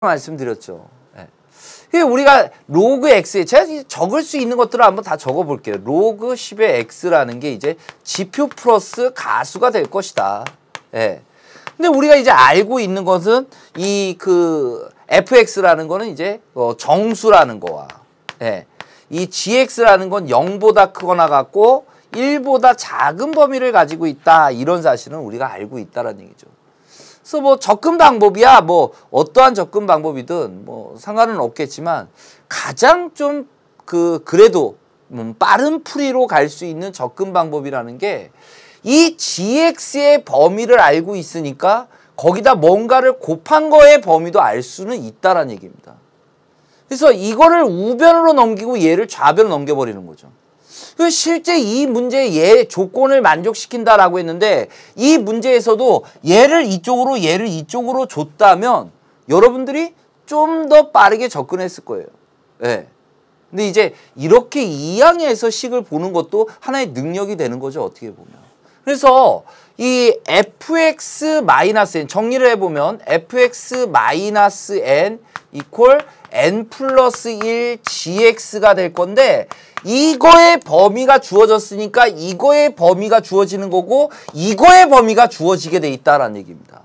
말씀드렸죠. 예. 우리가 로그 x, 제가 적을 수 있는 것들을 한번 다 적어볼게요. 로그 10의 x라는 게 이제 지표 플러스 가수가 될 것이다. 예. 근데 우리가 이제 알고 있는 것은 이 그 fx라는 거는 이제 어 정수라는 거와 예. 이 gx라는 건 0보다 크거나 같고 1보다 작은 범위를 가지고 있다. 이런 사실은 우리가 알고 있다는 얘기죠. 그래서 뭐 접근 방법이야 뭐 어떠한 접근 방법이든 뭐 상관은 없겠지만 가장 좀 그 그래도 음, 빠른 풀이로 갈 수 있는 접근 방법이라는 게 이 GX의 범위를 알고 있으니까 거기다 뭔가를 곱한 거의 범위도 알 수는 있다라는 얘기입니다. 그래서 이거를 우변으로 넘기고 얘를 좌변으로 넘겨버리는 거죠. 그 실제 이 문제 얘 예, 조건을 만족시킨다라고 했는데 이 문제에서도 얘를 이쪽으로 얘를 이쪽으로 줬다면 여러분들이 좀 더 빠르게 접근했을 거예요. 예. 네. 근데 이제 이렇게 이항에서 식을 보는 것도 하나의 능력이 되는 거죠. 어떻게 보면. 그래서 이 fx 마이너스 n 정리를 해보면 fx 마이너스 n 이퀄 n 플러스 1 gx가 될 건데 이거의 범위가 주어졌으니까 이거의 범위가 주어지는 거고 이거의 범위가 주어지게 돼 있다라는 얘기입니다.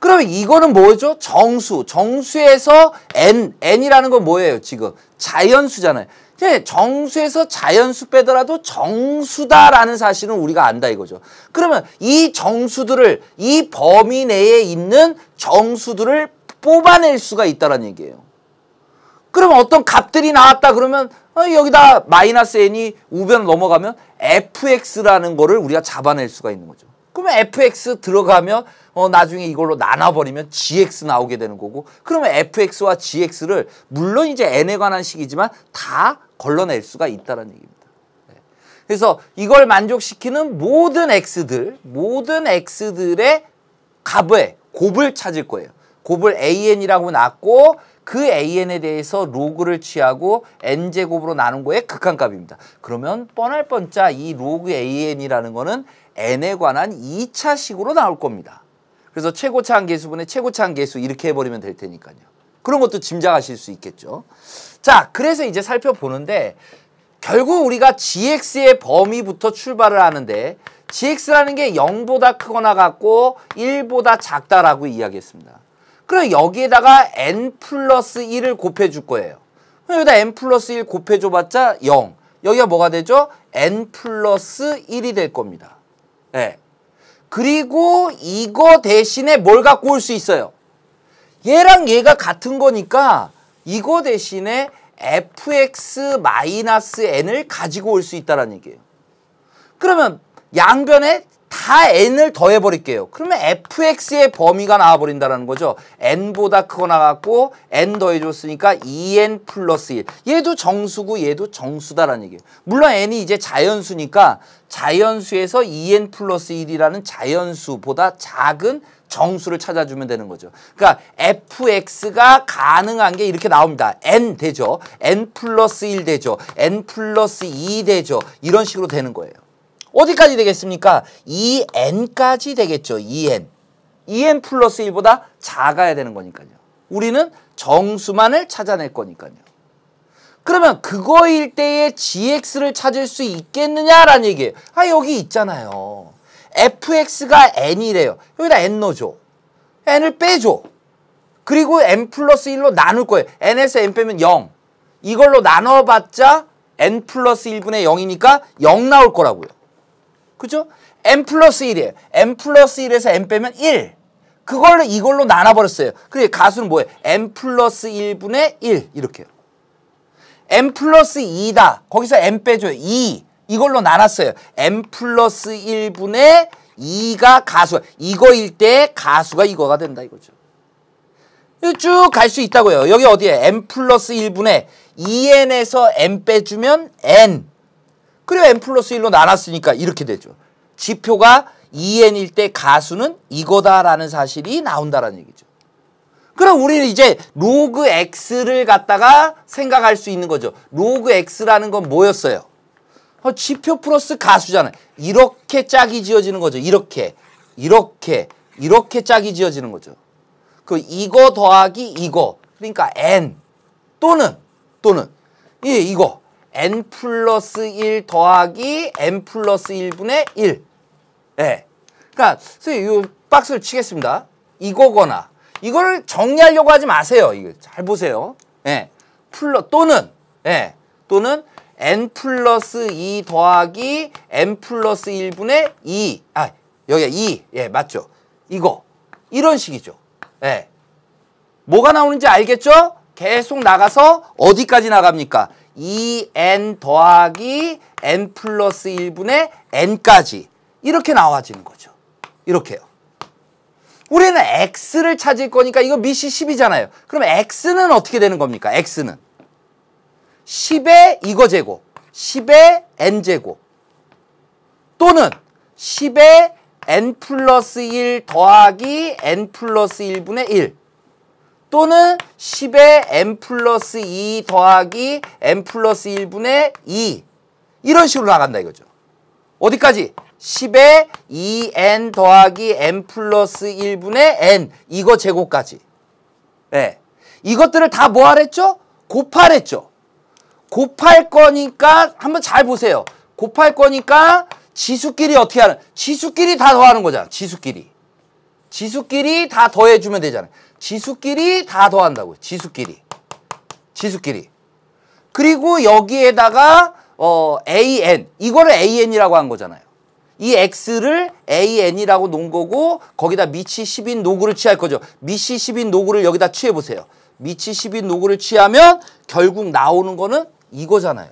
그러면 이거는 뭐죠? 정수. 정수에서 n, n이라는 건 뭐예요, 지금? 자연수잖아요. 네, 정수에서 자연수 빼더라도 정수다라는 사실은 우리가 안다 이거죠. 그러면 이 정수들을 이 범위 내에 있는 정수들을 뽑아낼 수가 있다는 라 얘기예요. 그러면 어떤 값들이 나왔다 그러면 어, 여기다 마이너스 n이 우변 넘어가면 fx라는 거를 우리가 잡아낼 수가 있는 거죠. 그러면 fx 들어가면 어, 나중에 이걸로 나눠버리면 gx 나오게 되는 거고 그러면 fx와 gx를 물론 이제 n에 관한 식이지만 다 걸러낼 수가 있다는 얘기입니다. 네. 그래서 이걸 만족시키는 모든 x들, 모든 x들의 값의 곱을 찾을 거예요. 곱을 an이라고 놨고 그 AN에 대해서 로그를 취하고 N제곱으로 나눈 거의 극한값입니다. 그러면 뻔할 뻔자 이 로그 AN이라는 거는 N에 관한 2차식으로 나올 겁니다. 그래서 최고차 한계수분의 최고차 한계수 이렇게 해버리면 될 테니까요. 그런 것도 짐작하실 수 있겠죠. 자, 그래서 이제 살펴보는데 결국 우리가 GX의 범위부터 출발을 하는데 GX라는 게 0보다 크거나 같고 1보다 작다라고 이야기했습니다. 그럼 여기에다가 n 플러스 1을 곱해줄 거예요. 그럼 여기다 n 플러스 1 곱해줘봤자 0. 여기가 뭐가 되죠? n 플러스 1이 될 겁니다. 네. 그리고 이거 대신에 뭘 갖고 올 수 있어요? 얘랑 얘가 같은 거니까 이거 대신에 fx 마이너스 n을 가지고 올 수 있다는 라 얘기예요. 그러면 양변에 다 n을 더해버릴게요. 그러면 fx의 범위가 나와버린다는 거죠. n보다 크고나갔고 n 더해줬으니까 2n e 플러스 1. 얘도 정수고 얘도 정수다라는 얘기예요. 물론 n이 이제 자연수니까 자연수에서 2n e 플러스 1이라는 자연수보다 작은 정수를 찾아주면 되는 거죠. 그러니까 fx가 가능한 게 이렇게 나옵니다. n 되죠. n 플러스 1 되죠. n 플러스 2 되죠. 이런 식으로 되는 거예요. 어디까지 되겠습니까? 2n까지 되겠죠. 2n. 2n 플러스 1보다 작아야 되는 거니까요. 우리는 정수만을 찾아낼 거니까요. 그러면 그거일 때의 gx를 찾을 수 있겠느냐라는 얘기예요. 아 여기 있잖아요. fx가 n이래요. 여기다 n 넣어줘. n을 빼줘. 그리고 n 플러스 1로 나눌 거예요. n에서 n 빼면 0. 이걸로 나눠봤자 n 플러스 1분의 0이니까 0 나올 거라고요. 그죠? n 플러스 1이에요. n 플러스 1에서 n 빼면 1. 그걸로 이걸로 나눠버렸어요. 그래 가수는 뭐예요? n 플러스 1분의 1 이렇게. 요 n 플러스 2다. 거기서 n 빼줘요. 2. 이걸로 나눴어요. n 플러스 1분의 2가 가수. 이거일 때 가수가 이거가 된다 이거죠. 쭉 갈 수 있다고요. 여기 어디에 n 플러스 1분의 2n에서 n 빼주면 n. 그리고 n 플러스 1로 나눴으니까 이렇게 되죠. 지표가 EN일 때 가수는 이거다라는 사실이 나온다라는 얘기죠. 그럼 우리는 이제 로그 X를 갖다가 생각할 수 있는 거죠. 로그 X라는 건 뭐였어요? 어, 지표 플러스 가수잖아요. 이렇게 짝이 지어지는 거죠. 이렇게, 이렇게, 이렇게 짝이 지어지는 거죠. 그 이거 더하기 이거, 그러니까 N 또는 또는 이, 이거 N 플러스 1 더하기 N 플러스 1분의 1 예. 네. 그러니까 선생님 이 박스를 치겠습니다. 이거거나 이걸 정리하려고 하지 마세요. 이거 잘 보세요. 예. 플러 또는 예. 또는 n 플러스 2 더하기 n 플러스 1분의 2. 아, 여기가 2. 예, 맞죠. 이거. 이런 식이죠. 예. 뭐가 나오는지 알겠죠? 계속 나가서 어디까지 나갑니까? 2n 더하기 n 플러스 1분의 n까지. 이렇게 나와지는 거죠. 이렇게요. 우리는 x를 찾을 거니까 이거 미시 10이잖아요. 그럼 x는 어떻게 되는 겁니까? x는 10의 이거 제곱, 10의 n제곱 또는 10의 n 플러스 1 더하기 n 플러스 1분의 1 또는 10의 n 플러스 2 더하기 n 플러스 1분의 2 이런 식으로 나간다 이거죠. 어디까지? 1 0의 2n 더하기 n 플러스 1분의 n 이거 제곱까지 네. 이것들을 다 뭐하랬죠? 곱하랬죠. 곱할 거니까 한번 잘 보세요. 곱할 거니까 지수끼리 어떻게 하는 지수끼리 다 더하는 거잖아. 지수끼리. 지수끼리 다 더해주면 되잖아 지수끼리 다 더한다고요. 지수끼리. 지수끼리. 그리고 여기에다가 어, an 이거를 an이라고 한 거잖아요. 이 x를 an이라고 놓은 거고 거기다 미치 10인 노구를 취할 거죠. 미치 10인 노구를 여기다 취해 보세요. 미치 10인 노구를 취하면 결국 나오는 거는 이거잖아요.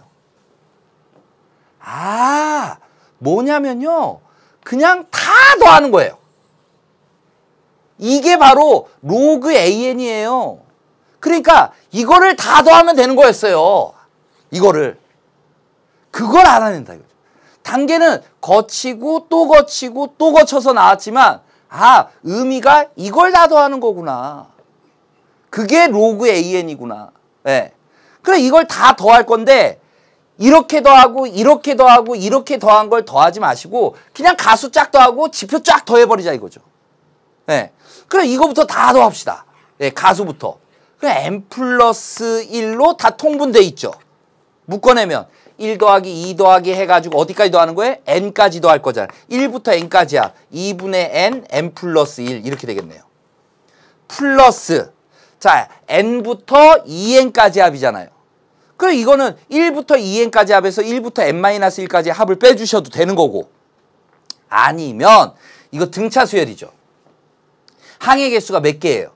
아, 뭐냐면요. 그냥 다 더하는 거예요. 이게 바로 로그 an이에요. 그러니까 이거를 다 더하면 되는 거였어요. 이거를. 그걸 알아낸다. 이거. 단계는 거치고 또 거치고 또 거쳐서 나왔지만 아 의미가 이걸 다더하는 거구나. 그게 로그 AN이구나. 예. 네. 그래 이걸 다 더할 건데 이렇게 더하고 이렇게 더하고 이렇게 더한 걸 더하지 마시고 그냥 가수 쫙 더하고 지표 쫙 더해버리자 이거죠. 예. 네. 그럼 이거부터 다 더합시다. 예, 네, 가수부터. 그래 n 플러스 1로 다 통분돼 있죠. 묶어내면 1 더하기 2 더하기 해가지고 어디까지 더하는 거예요? n까지 더할 거잖아. 요 1부터 n까지야. 2분의 n, n 플러스 1 이렇게 되겠네요. 플러스 자 n부터 2n까지 e 합이잖아요. 그럼 이거는 1부터 2n까지 e 합해서 1부터 n-1까지 합을 빼주셔도 되는 거고 아니면 이거 등차수열이죠. 항의 개수가 몇 개예요?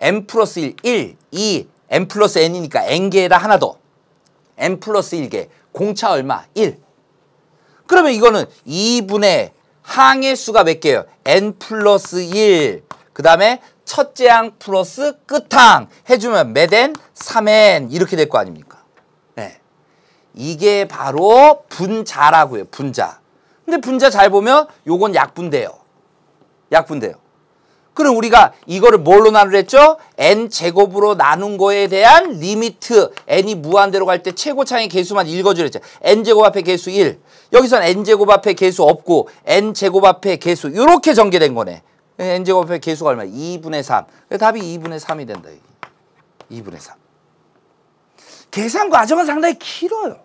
n 플러스 1, 1, 2, n 플러스 n이니까 n개에다 하나 더. n 플러스 1개. 공차 얼마? 1. 그러면 이거는 2분의 항해 수가 몇 개예요? n 플러스 1. 그 다음에 첫째 항 플러스 끝 항 해주면 몇 n? 3n 이렇게 될 거 아닙니까? 네. 이게 바로 분자라고요. 분자. 근데 분자 잘 보면 요건 약분돼요. 약분돼요. 그럼 우리가 이거를 뭘로 나누랬죠? n제곱으로 나눈 거에 대한 리미트 n이 무한대로 갈 때최고창의 개수만 읽어주랬죠. n제곱 앞에 개수 1 여기선 n제곱 앞에 개수 없고 n제곱 앞에 개수 이렇게 전개된 거네. n제곱 앞에 개수가 얼마? 2분의 3. 답이 2분의 3이 된다. 2분의 3. 계산 과정은 상당히 길어요.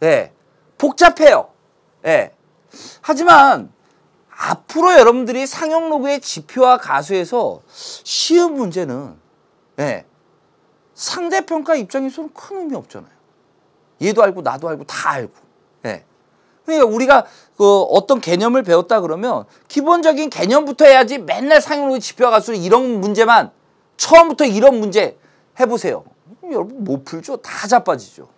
네. 복잡해요. 네. 하지만 앞으로 여러분들이 상용 로그의 지표와 가수에서 쉬운 문제는 네, 상대평가 입장에서는 큰 의미 없잖아요. 얘도 알고 나도 알고 다 알고. 네. 그러니까 우리가 그 어떤 개념을 배웠다 그러면 기본적인 개념부터 해야지 맨날 상용 로그 지표와 가수는 이런 문제만 처음부터 이런 문제 해보세요. 여러분 못 풀죠? 다 자빠지죠.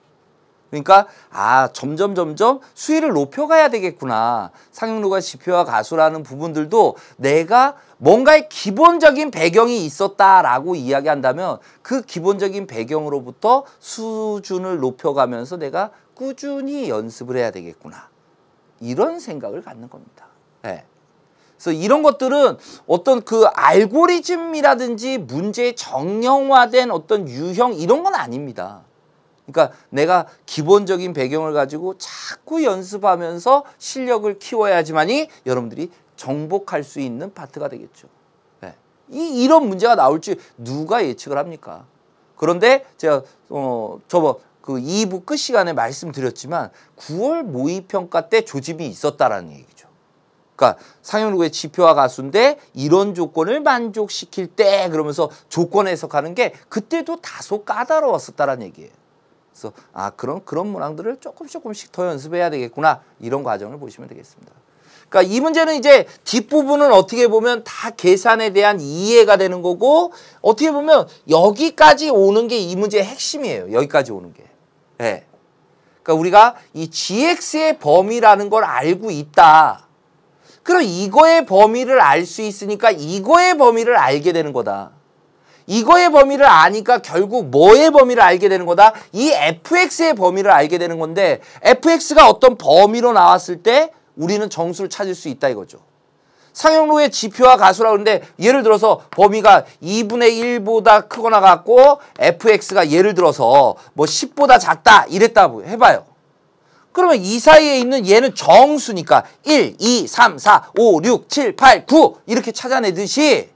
그러니까 아 점점 점점 수위를 높여가야 되겠구나. 상용노가 지표와 가수라는 부분들도 내가 뭔가의 기본적인 배경이 있었다라고 이야기한다면 그 기본적인 배경으로부터 수준을 높여가면서 내가 꾸준히 연습을 해야 되겠구나. 이런 생각을 갖는 겁니다. 네. 그래서 이런 것들은 어떤 그 알고리즘이라든지 문제의 정형화된 어떤 유형 이런 건 아닙니다. 그러니까 내가 기본적인 배경을 가지고 자꾸 연습하면서 실력을 키워야지만이 여러분들이 정복할 수 있는 파트가 되겠죠. 네. 이, 이런 문제가 나올지 누가 예측을 합니까? 그런데 제가 어, 저번 그 2부 끝 시간에 말씀드렸지만 9월 모의평가 때 조짐이 있었다라는 얘기죠. 그러니까 상현루의 지표와 가수인데 이런 조건을 만족시킬 때 그러면서 조건 해석하는 게 그때도 다소 까다로웠었다는 얘기예요. 그래서 아 그런 그런 문항들을 조금씩 조금씩 더 연습해야 되겠구나 이런 과정을 보시면 되겠습니다. 그러니까 이 문제는 이제 뒷부분은 어떻게 보면 다 계산에 대한 이해가 되는 거고 어떻게 보면 여기까지 오는 게 이 문제의 핵심이에요. 여기까지 오는 게. 예. 네. 그러니까 우리가 이 GX의 범위라는 걸 알고 있다. 그럼 이거의 범위를 알 수 있으니까 이거의 범위를 알게 되는 거다. 이거의 범위를 아니까 결국 뭐의 범위를 알게 되는 거다? 이 fx의 범위를 알게 되는 건데 fx가 어떤 범위로 나왔을 때 우리는 정수를 찾을 수 있다 이거죠. 상형로의 지표와 가수라 그러는데 예를 들어서 범위가 2분의 1보다 크거나 같고 fx가 예를 들어서 뭐 10보다 작다 이랬다 뭐 해봐요. 그러면 이 사이에 있는 얘는 정수니까 1, 2, 3, 4, 5, 6, 7, 8, 9 이렇게 찾아내듯이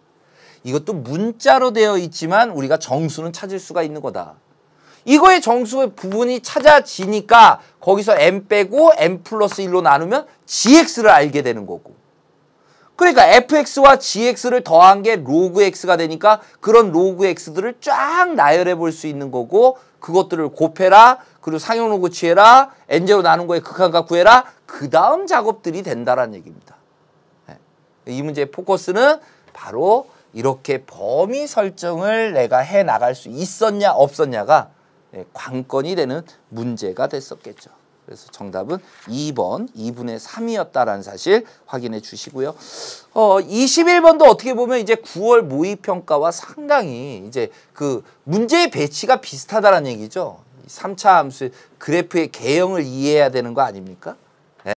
이것도 문자로 되어 있지만 우리가 정수는 찾을 수가 있는 거다. 이거의 정수의 부분이 찾아지니까 거기서 m 빼고 m 플러스 1로 나누면 gx를 알게 되는 거고. 그러니까 fx와 gx를 더한 게 로그 x가 되니까 그런 로그 x들을 쫙 나열해 볼 수 있는 거고 그것들을 곱해라 그리고 상용로그 취해라 n제로 나눈 거에 극한값 구해라 그 다음 작업들이 된다라는 얘기입니다. 네. 이 문제의 포커스는 바로 이렇게 범위 설정을 내가 해 나갈 수 있었냐 없었냐가 예, 관건이 되는 문제가 됐었겠죠. 그래서 정답은 2번 2분의 3이었다라는 사실 확인해 주시고요. 어, 21번도 어떻게 보면 이제 9월 모의평가와 상당히 이제 그 문제의 배치가 비슷하다는 얘기죠. 3차 함수 그래프의 개형을 이해해야 되는 거 아닙니까?